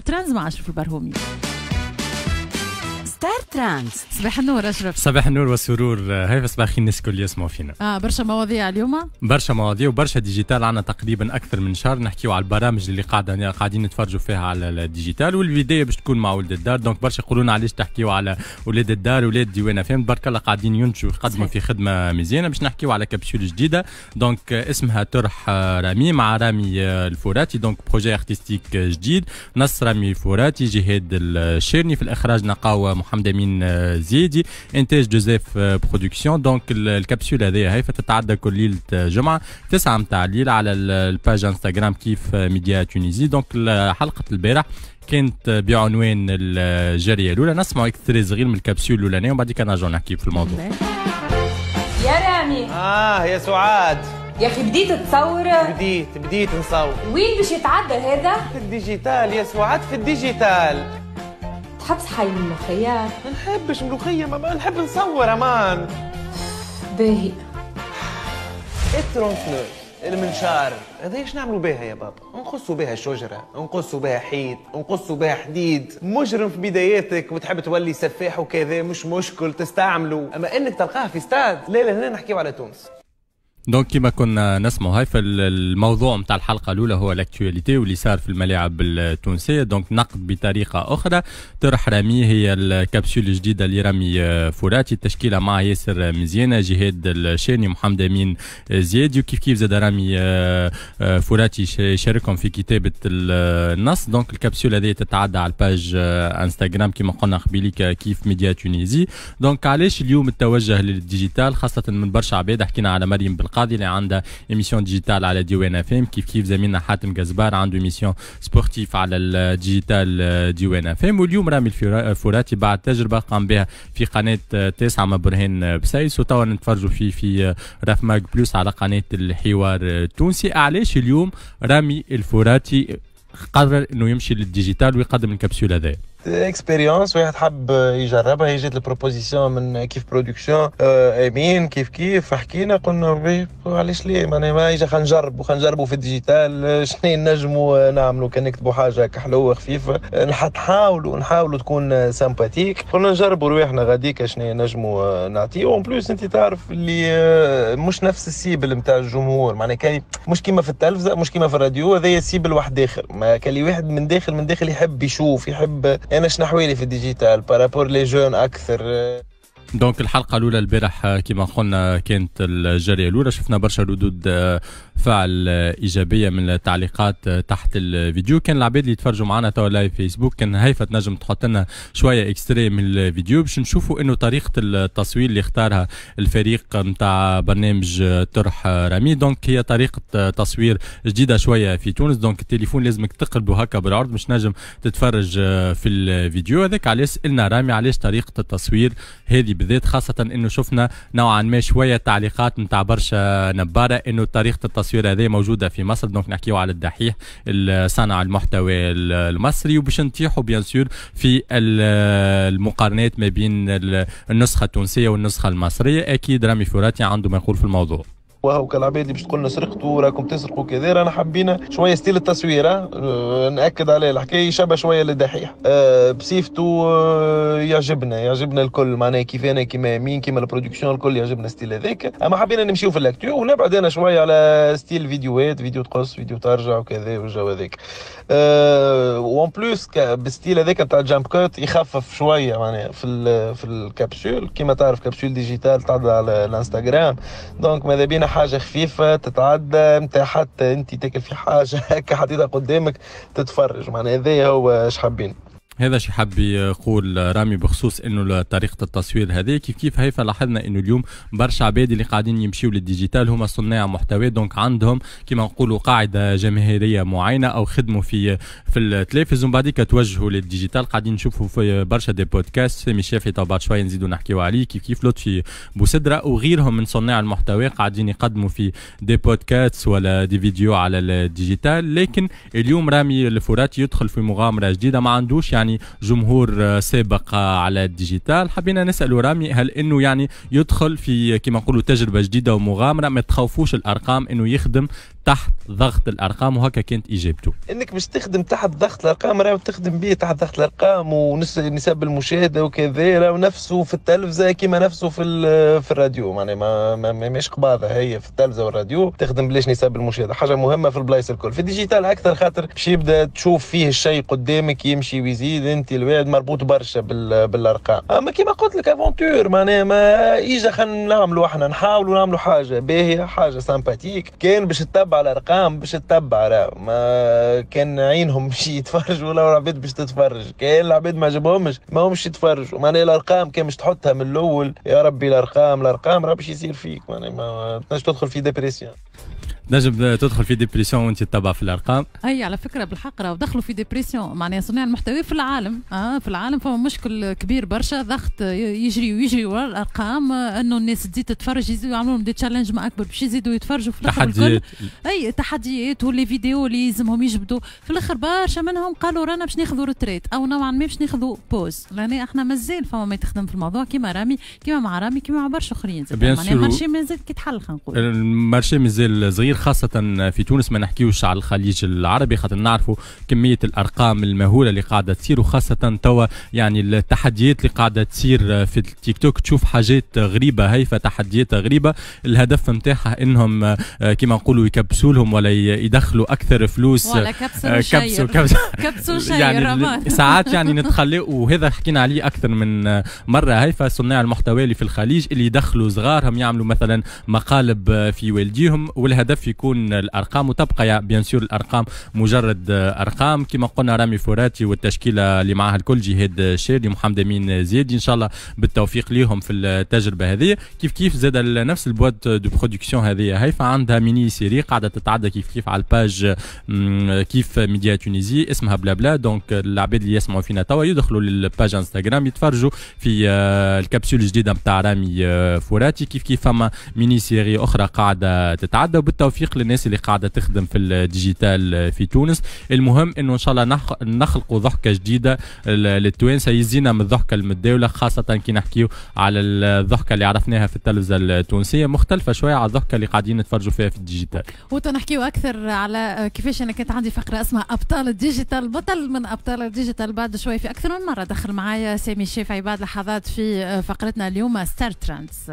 ستار ترانز مع اشرف البرهومي ستار ترانس صباح النور اشرف صباح النور والسرور هاي صباح الناس الكل يسمعوا فينا اه برشا مواضيع اليوم برشا مواضيع وبرشا ديجيتال عندنا تقريبا اكثر من شهر نحكيو على البرامج اللي قاعده قاعدين نتفرجوا فيها على الديجيتال والبدايه باش تكون مع ولد الدار دونك برشا يقولوا علاش تحكيو على ولاد الدار ولاد ديوان فهم برك الله قاعدين ينتجوا يقدموا في خدمه مزيانه باش نحكيو على كبسول جديده دونك اسمها ترح رامي مع رامي الفوراتي دونك بروجي ارتستيك جديد نص رامي الفوراتي جهاد الشيرني في الاخراج نقاوه محمد حمد امين آه، زيدي انتاج جوزيف برودكسيون دونك الكبسوله هذه هي فتتعدى كل ليله آه، جمعه 9 متاع الليل على الباج انستغرام كيف آه، ميديا تونيزي دونك حلقه البارح كانت بعنوان الجاريه الاولى نسمعوا اكثر صغير من الكبسول الاولانيه وبعد كده نرجعوا نحكي في الموضوع يا رامي اه يا سعاد يا اخي بديت تصور بديت بديت نصور وين باش يتعدى هذا في الديجيتال يا سعاد في الديجيتال تحب صحي الملوخية؟ ما نحبش ملوخية ما نحب نصور أمان باهي فلور المنشار هذا ايش نعملوا بها يا بابا نقصوا بها شجره نقصوا بها حيط نقصوا بها حديد مجرم في بداياتك وتحب تولي سفاح وكذا مش مشكل تستعملوا اما انك تلقاها في ستاد لا لا هنا نحكيو على تونس دونك كيما كنا نسمعوا هاي فالموضوع نتاع الحلقه الاولى هو الاكtualité واللي صار في الملاعب التونسيه دونك نقد بطريقه اخرى طرح رامي هي الكبسوله الجديده لرامي آه، فراتي التشكيله مع ياسر مزيانه جهاد الشاني محمد امين آه، زيادي وكيف كيف زاد رامي آه، فراتي شاركهم في كتابه النص دونك الكبسوله هذه تتعدى على الباج انستغرام كيما قلنا قبيليك كيف ميديا تونيزي دونك علاش اليوم التوجه للديجيتال خاصه من برشا عباد حكينا على مريم بالقرب القاضي اللي عنده ايميسيون ديجيتال على ديوان اف ام كيف كيف زميلنا حاتم جزبار عنده ايميسيون سبورتيف على الديجيتال آه، ديوان اف ام واليوم رامي الفراتي بعد تجربه قام بها في قناه آه، تسعه مع برهان آه، بسيس وتوا نتفرجوا فيه في راف ماك بلوس على قناه الحوار التونسي علاش اليوم رامي الفراتي قرر انه يمشي للديجيتال ويقدم الكبسوله هذايا اكسبيريونس واحد حب يجربها هي جات البروبوزيسيون من كيف برودكسيون آه، امين كيف كيف حكينا قلنا علاش ليه معناها ما يجي خلينا نجربوا نجربوا في الديجيتال آه، شنو نجموا آه، نعملوا كان نكتبوا حاجه حلوه خفيفه نحاولوا نحاولوا تكون سامباتيك قلنا نجربوا رواحنا غاديك شنو نجموا نعطيه اون بلوس انت تعرف اللي مش نفس السيبل نتاع الجمهور معناها كان مش كيما في التلفزه مش كيما في الراديو هذا سيبل واحد داخل ما كان واحد من داخل من داخل يحب يشوف يحب انا شنحويلي في الديجيتال بارابور لي جون اكثر دونك الحلقة الأولى البارح آه، كما قلنا كانت الجارية الأولى شفنا برشا ردود آه، فعل ايجابيه من التعليقات تحت الفيديو كان العباد اللي يتفرجوا معنا توا لايف فيسبوك كان هيفا تنجم تحط لنا شويه اكستري من الفيديو باش نشوفوا انه طريقه التصوير اللي اختارها الفريق نتاع برنامج طرح رامي دونك هي طريقه تصوير جديده شويه في تونس دونك التليفون لازمك تقلبه هكا بالعرض باش نجم تتفرج في الفيديو هذاك علاش سالنا رامي علاش طريقه التصوير هذه بالذات خاصه انه شفنا نوعا ما شويه تعليقات نتاع برشا نباره انه طريقه التصوير التصوير هذه موجوده في مصر دونك نحكيو على الدحيح صانع المحتوى المصري وباش نطيحوا بيان سور في المقارنات ما بين النسخه التونسيه والنسخه المصريه اكيد رامي فراتي عنده ما يقول في الموضوع وهو كالعباد اللي باش تقول لنا سرقتوا راكم تسرقوا كذا رانا حبينا شويه ستيل التصويره آه، ناكد عليه الحكايه شبه شويه للدحيح أه بصفته آه، يعجبنا يعجبنا الكل معناها كيف انا كيما مين كيما البرودكسيون الكل يعجبنا ستيل هذاك اما حبينا نمشيو في الاكتو ونبعد انا شويه على ستيل فيديوهات فيديو تقص فيديو ترجع وكذا والجو هذاك آه، وان بلوس بالستيل هذاك تاع جامب كوت يخفف شويه معناها في في الكابسول كيما تعرف كابسول ديجيتال تعدى على الانستغرام دونك ماذا بينا حاجه خفيفه تتعدى متاع حتى انت تاكل في حاجه هكا حطيتها قدامك تتفرج معناها هذايا هو اش حابين هذا شي حاب يقول رامي بخصوص انه طريقه التصوير هذه كيف كيف هيفا لاحظنا انه اليوم برشا عباد اللي قاعدين يمشيوا للديجيتال هما صناع محتوى دونك عندهم كما نقولوا قاعده جماهيريه معينه او خدموا في في التلفزيون بعديك توجهوا للديجيتال قاعدين نشوفوا في برشا دي بودكاست سامي شافي تو بعد شويه نزيدوا نحكيوا عليه كيف كيف لطفي بوسدره وغيرهم من صناع المحتوى قاعدين يقدموا في دي بودكاست ولا دي فيديو على الديجيتال لكن اليوم رامي الفرات يدخل في مغامره جديده ما عندوش يعني يعني جمهور آه، سابق آه، على الديجيتال حبينا نسالوا رامي هل انه يعني يدخل في كما نقولوا تجربه جديده ومغامره ما تخوفوش الارقام انه يخدم تحت ضغط الارقام وهكا كانت اجابته. انك باش تخدم تحت ضغط الارقام راه تخدم به تحت ضغط الارقام ونسب المشاهده وكذا راه نفسه في التلفزه كيما نفسه في في الراديو معناها ما, ما, مش قباضه هي في التلفزه والراديو تخدم بلاش نسب المشاهده حاجه مهمه في البلايص الكل في الديجيتال اكثر خاطر باش يبدا تشوف فيه الشيء قدامك يمشي ويزيد انت الواد مربوط برشا بالارقام اما كيما قلت لك افونتور معناها ما اجا خلينا نعملوا احنا نحاولوا نعملوا حاجه باهيه حاجه سامباتيك كان باش تتبع تتبع الارقام باش تتبع راه ما كان عينهم باش يتفرج ولا العباد باش تتفرج كان العباد ما عجبهمش ما همش يتفرجوا معناها الارقام كان باش تحطها من الاول يا ربي الارقام الارقام راه باش يصير فيك معناها ما تنجمش تدخل في ديبريسيون نجم تدخل في ديبرسيون وانت تتبع في الارقام اي على فكره بالحق راهو دخلوا في ديبرسيون معناها صناع المحتوى في العالم اه في العالم فما مشكل كبير برشا ضغط يجري ويجري ورا الارقام انه الناس تزيد تتفرج يزيدوا يعملوا دي تشالنج ما اكبر باش يزيدوا يتفرجوا في الاخر تحديات اي تحديات واللي فيديو اللي يلزمهم يجبدوا في الاخر برشا منهم قالوا رانا باش ناخذوا ريتريت او نوعا ما باش ناخذوا بوز لان احنا مازال فما ما يتخدم في الموضوع كيما رامي كيما مع رامي كيما مع برشا اخرين معناها المارشي مازال كيتحل خلينا نقول المارشي مازال صغير كبير خاصة في تونس ما نحكيوش على الخليج العربي خاطر نعرفوا كمية الأرقام المهولة اللي قاعدة تصير وخاصة توا يعني التحديات اللي قاعدة تصير في التيك توك تشوف حاجات غريبة هيفا تحديات غريبة الهدف نتاعها انهم آه، كما نقولوا يكبسوا لهم ولا يدخلوا أكثر فلوس ولا كبسوا آه، كبسوا كبسوا يعني ساعات يعني نتخلق وهذا حكينا عليه أكثر من آه، مرة هيفا صناع المحتوى اللي في الخليج اللي يدخلوا صغارهم يعملوا مثلا مقالب في والديهم والهدف يكون الارقام وتبقى بيان سور الارقام مجرد ارقام كما قلنا رامي فراتي والتشكيله اللي معاها الكل جهاد شادي محمد امين زيد ان شاء الله بالتوفيق ليهم في التجربه هذه كيف كيف زاد نفس البواد دو برودكسيون هذه هيفا عندها ميني سيري قاعده تتعدى كيف كيف على الباج كيف ميديا تونيزي اسمها بلا بلا دونك العباد اللي يسمعوا فينا توا يدخلوا للباج انستغرام يتفرجوا في آه، الكبسول الجديده نتاع رامي آه، فراتي كيف كيف فما ميني سيري اخرى قاعده تتعدى وبالتوفيق التوفيق للناس اللي قاعده تخدم في الديجيتال آه، في تونس المهم انه ان شاء الله نخلقوا ضحكه جديده للتوانسه يزينا من الضحكه المداوله خاصه كي نحكيو على الضحكه اللي عرفناها في التلفزه التونسيه مختلفه شويه على الضحكه اللي قاعدين نتفرجوا فيها في الديجيتال وتنحكيو اكثر على آه، كيفاش انا كانت عندي فقره اسمها ابطال الديجيتال بطل من ابطال الديجيتال بعد شويه في اكثر من مره دخل معايا سامي الشيف عباد لحظات في آه، فقرتنا اليوم ستار ترانس